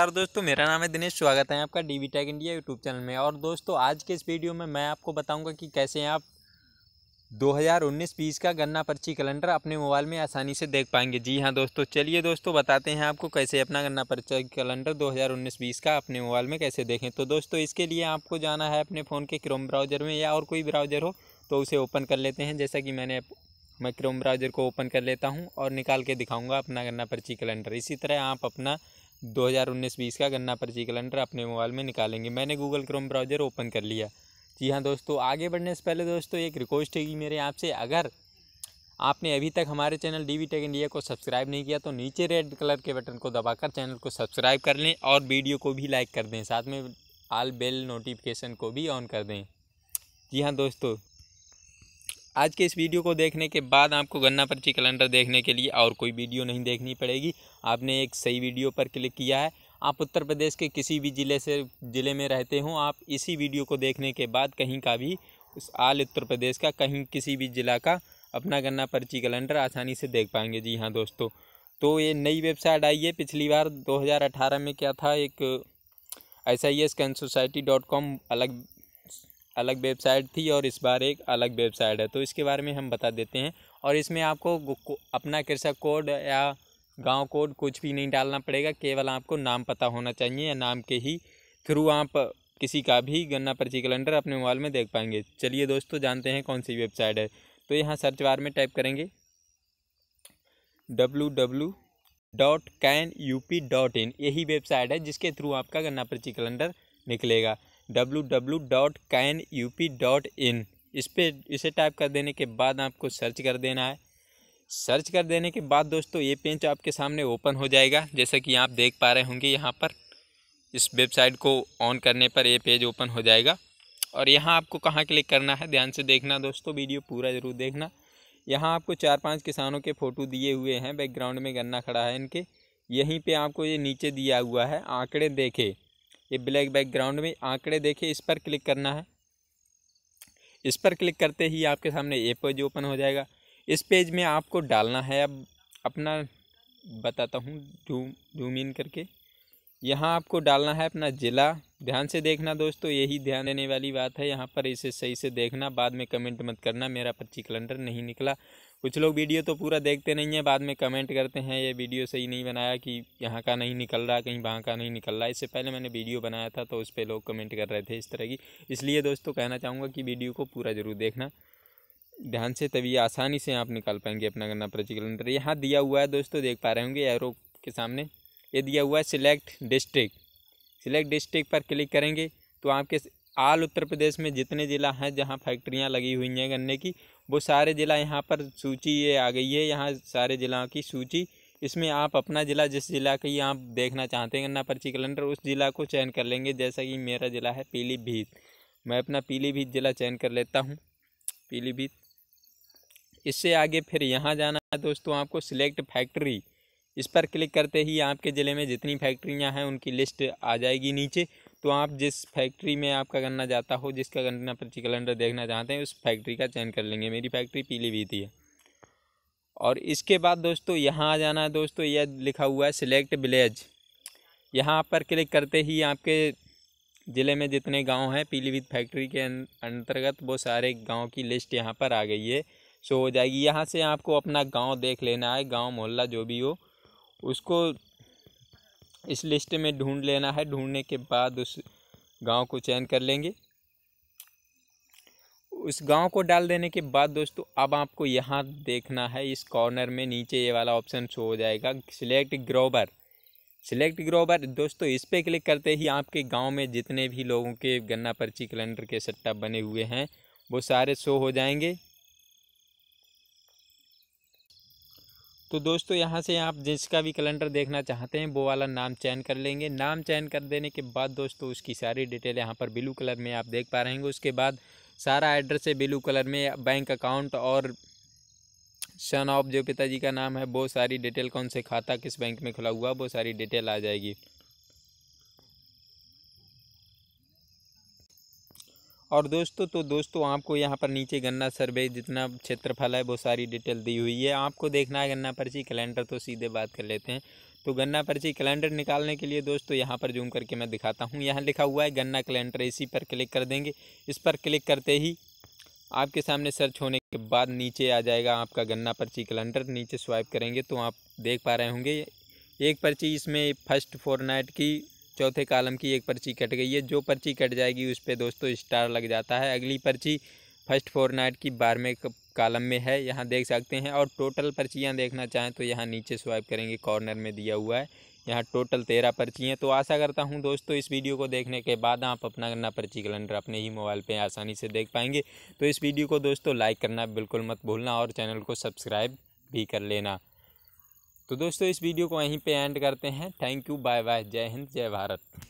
नमस्कार दोस्तों मेरा नाम है दिनेश स्वागत है आपका D V tag India YouTube channel में और दोस्तों आज के इस वीडियो में मैं आपको बताऊंगा कि कैसे आप 2019 पीस का गन्ना पर्ची कैलेंडर अपने मोबाइल में आसानी से देख पाएंगे जी हाँ दोस्तों चलिए दोस्तों बताते हैं आपको कैसे अपना गन्ना पर्ची कैलेंडर 2019-20 का अपने मोबाइल में कैसे देखें तो दोस्तों इसके लिए आपको जाना है अपने फ़ोन के क्रोम ब्राउज़र में या और कोई ब्राउज़र हो तो उसे ओपन कर लेते हैं जैसा कि मैंने मैं क्रोम ब्राउज़र को ओपन कर लेता हूँ और निकाल के दिखाऊँगा अपना गन्ना पर्ची कैलेंडर इसी तरह आप अपना 2019-20 का गन्ना पर्ची कैलेंडर अपने मोबाइल में निकालेंगे मैंने गूगल क्रोम ब्राउज़र ओपन कर लिया जी हाँ दोस्तों आगे बढ़ने से पहले दोस्तों एक रिक्वेस्ट है मेरे आपसे अगर आपने अभी तक हमारे channel D V tech India को सब्सक्राइब नहीं किया तो नीचे रेड कलर के बटन को दबाकर चैनल को सब्सक्राइब कर लें और वीडियो को भी लाइक कर दें साथ में आल बेल नोटिफिकेशन को भी ऑन कर दें जी हाँ दोस्तों आज के इस वीडियो को देखने के बाद आपको गन्ना पर्ची कैलेंडर देखने के लिए और कोई वीडियो नहीं देखनी पड़ेगी आपने एक सही वीडियो पर क्लिक किया है आप उत्तर प्रदेश के किसी भी ज़िले से ज़िले में रहते हों आप इसी वीडियो को देखने के बाद कहीं का भी उस आल उत्तर प्रदेश का कहीं किसी भी ज़िला का अपना गन्ना पर्ची कैलेंडर आसानी से देख पाएंगे जी हाँ दोस्तों तो ये नई वेबसाइट आई है पिछली बार 2018 में क्या था एक S I S cane society dot com अलग अलग वेबसाइट थी और इस बार एक अलग वेबसाइट है तो इसके बारे में हम बता देते हैं और इसमें आपको अपना कृषक कोड या गांव कोड कुछ भी नहीं डालना पड़ेगा केवल आपको नाम पता होना चाहिए या नाम के ही थ्रू आप किसी का भी गन्ना पर्ची कैलेंडर अपने मोबाइल में देख पाएंगे चलिए दोस्तों जानते हैं कौन सी वेबसाइट है तो यहाँ सर्च बार में टाइप करेंगे W dot cane U P dot in यही वेबसाइट है जिसके थ्रू आपका गन्ना पर्ची कैलेंडर निकलेगा W W dot cane U P dot in इस पर इसे टाइप कर देने के बाद आपको सर्च कर देना है सर्च कर देने के बाद दोस्तों ये पेज आपके सामने ओपन हो जाएगा जैसा कि आप देख पा रहे होंगे यहाँ पर इस वेबसाइट को ऑन करने पर ये पेज ओपन हो जाएगा और यहाँ आपको कहाँ क्लिक करना है ध्यान से देखना दोस्तों वीडियो पूरा ज़रूर देखना यहाँ आपको चार पांच किसानों के फ़ोटो दिए हुए हैं बैकग्राउंड में गन्ना खड़ा है इनके यहीं पे आपको ये नीचे दिया हुआ है आंकड़े देखे ये ब्लैक बैकग्राउंड में आंकड़े देखे इस पर क्लिक करना है इस पर क्लिक करते ही आपके सामने ये पेज ओपन हो जाएगा इस पेज में आपको डालना है अब अपना बताता हूँ जूम जूम इन करके यहाँ आपको डालना है अपना ज़िला ध्यान से देखना दोस्तों यही ध्यान देने वाली बात है यहाँ पर इसे सही से देखना बाद में कमेंट मत करना मेरा पर्ची कैलेंडर नहीं निकला कुछ लोग वीडियो तो पूरा देखते नहीं है बाद में कमेंट करते हैं ये वीडियो सही नहीं बनाया कि यहाँ का नहीं निकल रहा कहीं वहाँ का नहीं निकल रहा इससे पहले मैंने वीडियो बनाया था तो उस पर लोग कमेंट कर रहे थे इस तरह की इसलिए दोस्तों कहना चाहूँगा कि वीडियो को पूरा ज़रूर देखना ध्यान से तभी आसानी से आप निकाल पाएंगे अपना गन्ना पर्ची कैलेंडर यहाँ दिया हुआ है दोस्तों देख पा रहे होंगे एरो के सामने ये दिया हुआ है सिलेक्ट डिस्ट्रिक्ट सिलेक्ट डिस्ट्रिक्ट पर क्लिक करेंगे तो आपके आल उत्तर प्रदेश में जितने ज़िला हैं जहाँ फैक्ट्रियाँ लगी हुई हैं गन्ने की वो सारे ज़िला यहाँ पर सूची ये आ गई है यहाँ सारे ज़िलों की सूची इसमें आप अपना ज़िला जिस ज़िला की आप देखना चाहते हैं गन्ना पर्ची कैलेंडर उस ज़िला को चयन कर लेंगे जैसा कि मेरा ज़िला है पीलीभीत मैं अपना पीलीभीत ज़िला चयन कर लेता हूँ पीलीभीत इससे आगे फिर यहाँ जाना है दोस्तों आपको सिलेक्ट फैक्ट्री इस पर क्लिक करते ही आपके ज़िले में जितनी फैक्ट्रियाँ हैं उनकी लिस्ट आ जाएगी नीचे तो आप जिस फैक्ट्री में आपका गन्ना जाता हो जिसका गन्ना पर्ची कैलेंडर देखना चाहते हैं उस फैक्ट्री का चयन कर लेंगे मेरी फैक्ट्री पीलीभीत है और इसके बाद दोस्तों यहाँ आ जाना है दोस्तों यह लिखा हुआ है सिलेक्ट विलेज यहाँ पर क्लिक करते ही आपके ज़िले में जितने गांव हैं पीलीभीत फैक्ट्री के अं-, अंतर्गत वो सारे गांव की लिस्ट यहाँ पर आ गई है सो हो जाएगी यहाँ से आपको अपना गांव देख लेना है गांव मोहल्ला जो भी हो उसको इस लिस्ट में ढूंढ लेना है ढूंढने के बाद उस गांव को चयन कर लेंगे उस गांव को डाल देने के बाद दोस्तों अब आपको यहाँ देखना है इस कॉर्नर में नीचे ये वाला ऑप्शन शो हो जाएगा सिलेक्ट ग्रोबर सिलेक्ट ग्रोबर दोस्तों इस पर क्लिक करते ही आपके गांव में जितने भी लोगों के गन्ना पर्ची कैलेंडर के सट्टा बने हुए हैं वो सारे शो हो जाएंगे तो दोस्तों यहाँ से आप जिसका भी कैलेंडर देखना चाहते हैं वो वाला नाम चयन कर लेंगे नाम चयन कर देने के बाद दोस्तों उसकी सारी डिटेल यहाँ पर ब्लू कलर में आप देख पा रहे हैं उसके बाद सारा एड्रेस है ब्लू कलर में बैंक अकाउंट और सन ऑफ जो पिताजी का नाम है वो सारी डिटेल कौन से खाता किस बैंक में खुला हुआ वो सारी डिटेल आ जाएगी और दोस्तों तो दोस्तों आपको यहाँ पर नीचे गन्ना सर्वे जितना क्षेत्रफल है वो सारी डिटेल दी हुई है आपको देखना है गन्ना पर्ची कैलेंडर तो सीधे बात कर लेते हैं तो गन्ना पर्ची कैलेंडर निकालने के लिए दोस्तों यहाँ पर जूम करके मैं दिखाता हूँ यहाँ लिखा हुआ है गन्ना कैलेंडर इसी पर क्लिक कर देंगे इस पर क्लिक करते ही आपके सामने सर्च होने के बाद नीचे आ जाएगा आपका गन्ना पर्ची कैलेंडर नीचे स्वाइप करेंगे तो आप देख पा रहे होंगे एक पर्ची इसमें फर्स्ट फोर की चौथे कालम की एक पर्ची कट गई है जो पर्ची कट जाएगी उस पर दोस्तों स्टार लग जाता है अगली पर्ची फर्स्ट फोर नाइट की बारहवें कालम में है यहाँ देख सकते हैं और टोटल पर्चियाँ देखना चाहें तो यहाँ नीचे स्वाइप करेंगे कॉर्नर में दिया हुआ है यहाँ टोटल तेरह पर्ची हैं तो आशा करता हूँ दोस्तों इस वीडियो को देखने के बाद आप अपना करना पर्ची कैलेंडर अपने ही मोबाइल पे आसानी से देख पाएंगे तो इस वीडियो को दोस्तों लाइक करना बिल्कुल मत भूलना और चैनल को सब्सक्राइब भी कर लेना तो दोस्तों इस वीडियो को यहीं पे एंड करते हैं थैंक यू बाय बाय जय हिंद जय भारत